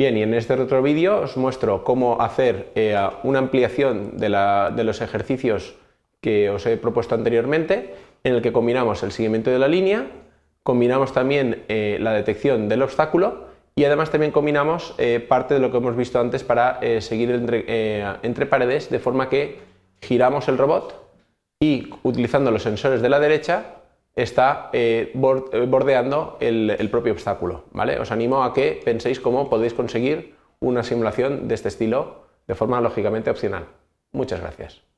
Bien, y en este otro vídeo os muestro cómo hacer eh, una ampliación de, los ejercicios que os he propuesto anteriormente, en el que combinamos el seguimiento de la línea, combinamos también eh, la detección del obstáculo y además también combinamos eh, parte de lo que hemos visto antes para seguir entre, paredes de forma que giramos el robot y utilizando los sensores de la derecha está eh, eh, bordeando el, el, propio obstáculo. ¿vale? Os animo a que penséis cómo podéis conseguir una simulación de este estilo de forma lógicamente opcional. Muchas gracias.